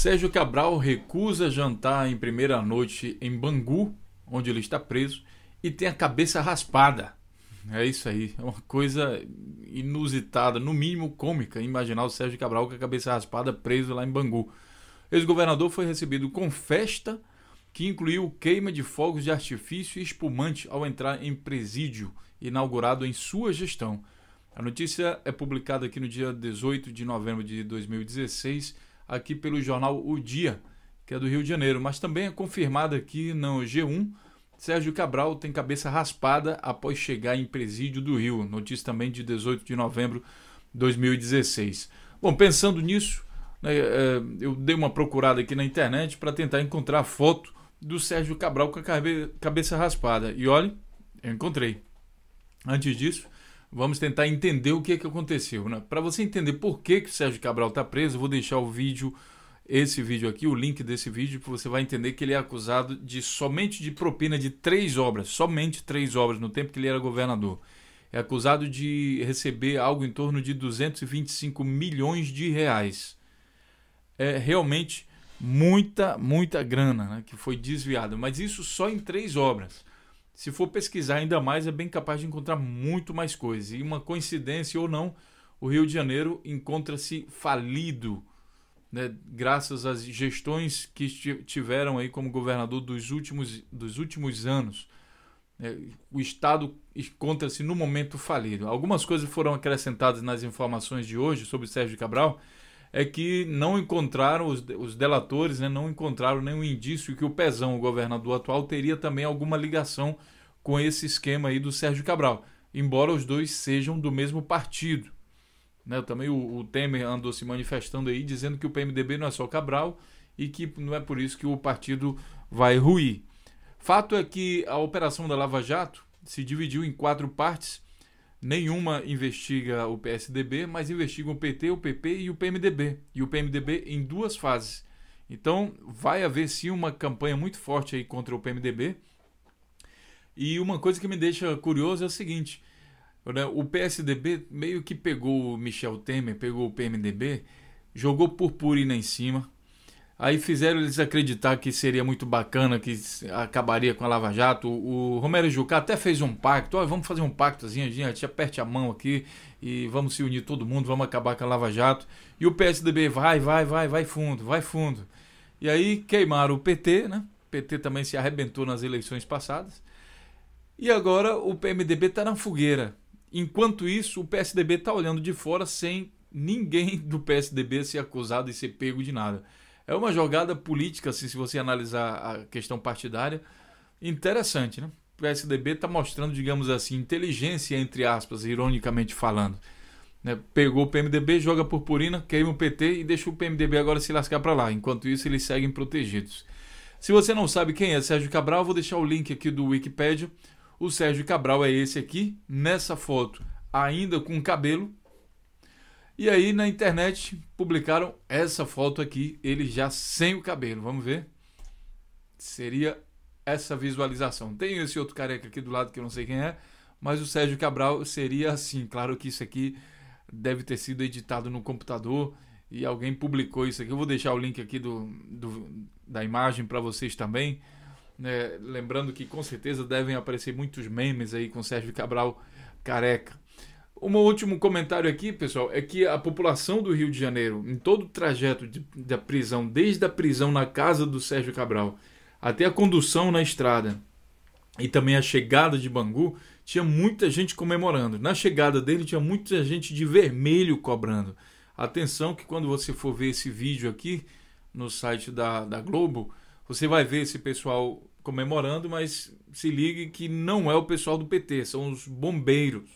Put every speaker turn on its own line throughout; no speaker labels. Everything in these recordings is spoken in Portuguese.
Sérgio Cabral recusa jantar em primeira noite em Bangu, onde ele está preso, e tem a cabeça raspada. É isso aí, é uma coisa inusitada, no mínimo cômica, imaginar o Sérgio Cabral com a cabeça raspada preso lá em Bangu. Ex-governador foi recebido com festa que incluiu queima de fogos de artifício e espumante ao entrar em presídio, inaugurado em sua gestão. A notícia é publicada aqui no dia 18 de novembro de 2016 aqui pelo jornal O Dia, que é do Rio de Janeiro, mas também é confirmado aqui no G1. Sérgio Cabral tem cabeça raspada após chegar em presídio do Rio. Notícia também de 18 de novembro de 2016. Bom, pensando nisso, né, é, eu dei uma procurada aqui na internet para tentar encontrar a foto do Sérgio Cabral com a cabeça raspada. E olhe, eu encontrei. Antes disso, vamos tentar entender o que é que aconteceu. Né? Para você entender por que, que o Sérgio Cabral está preso, eu vou deixar o vídeo, esse vídeo aqui, o link desse vídeo, para você vai entender que ele é acusado de somente de propina de três obras, somente três obras, no tempo que ele era governador. É acusado de receber algo em torno de 225 milhões de reais. É realmente muita, muita grana né, que foi desviada, mas isso só em três obras. Se for pesquisar ainda mais, é bem capaz de encontrar muito mais coisas. E uma coincidência ou não, o Rio de Janeiro encontra-se falido, né? graças às gestões que tiveram aí como governador dos últimos, dos últimos anos. É, o Estado encontra-se no momento falido. Algumas coisas foram acrescentadas nas informações de hoje sobre Sérgio Cabral, é que não encontraram, os, os delatores né, não encontraram nenhum indício que o Pezão, o governador atual, teria também alguma ligação com esse esquema aí do Sérgio Cabral, embora os dois sejam do mesmo partido. Né? Também o, o Temer andou se manifestando aí, dizendo que o PMDB não é só Cabral e que não é por isso que o partido vai ruir. Fato é que a operação da Lava Jato se dividiu em quatro partes Nenhuma investiga o PSDB, mas investigam o PT, o PP e o PMDB. E o PMDB em duas fases. Então, vai haver sim uma campanha muito forte aí contra o PMDB. E uma coisa que me deixa curioso é o seguinte: né, o PSDB meio que pegou o Michel Temer, pegou o PMDB, jogou purpurina em cima, Aí fizeram eles acreditar que seria muito bacana, que acabaria com a Lava Jato. O Romero Jucá até fez um pacto. vamos fazer um pacto, a gente aperte a mão aqui e vamos se unir todo mundo, vamos acabar com a Lava Jato. E o PSDB vai, vai, vai, vai fundo, vai fundo. E aí queimaram o PT, né? O PT também se arrebentou nas eleições passadas. E agora o PMDB está na fogueira. Enquanto isso, o PSDB está olhando de fora sem ninguém do PSDB ser acusado e ser pego de nada. É uma jogada política, se, assim, se você analisar a questão partidária, interessante, né? O PSDB está mostrando, digamos assim, inteligência, entre aspas, ironicamente falando. Né? Pegou o PMDB, joga purpurina, queima o PT e deixa o PMDB agora se lascar para lá. Enquanto isso, eles seguem protegidos. Se você não sabe quem é Sérgio Cabral, vou deixar o link aqui do Wikipedia. O Sérgio Cabral é esse aqui, nessa foto, ainda com cabelo, e aí na internet publicaram essa foto aqui, ele já sem o cabelo. Vamos ver? Seria essa visualização. Tem esse outro careca aqui do lado que eu não sei quem é, mas o Sérgio Cabral seria assim. Claro que isso aqui deve ter sido editado no computador e alguém publicou isso aqui. Eu vou deixar o link aqui do, do da imagem para vocês também. É, lembrando que com certeza devem aparecer muitos memes aí com Sérgio Cabral careca. Um último comentário aqui, pessoal, é que a população do Rio de Janeiro, em todo o trajeto de, da prisão, desde a prisão na casa do Sérgio Cabral até a condução na estrada e também a chegada de Bangu, tinha muita gente comemorando. Na chegada dele tinha muita gente de vermelho cobrando. Atenção que quando você for ver esse vídeo aqui no site da, da Globo, você vai ver esse pessoal comemorando, mas se ligue que não é o pessoal do PT, são os bombeiros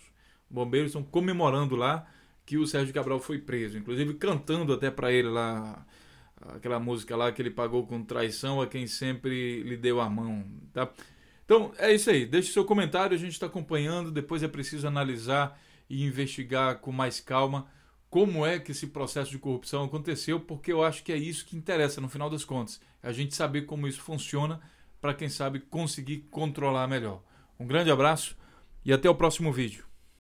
bombeiros estão comemorando lá que o Sérgio Cabral foi preso, inclusive cantando até para ele lá aquela música lá que ele pagou com traição a quem sempre lhe deu a mão, tá? Então é isso aí, deixe seu comentário, a gente está acompanhando, depois é preciso analisar e investigar com mais calma como é que esse processo de corrupção aconteceu, porque eu acho que é isso que interessa no final das contas, é a gente saber como isso funciona para quem sabe conseguir controlar melhor. Um grande abraço e até o próximo vídeo.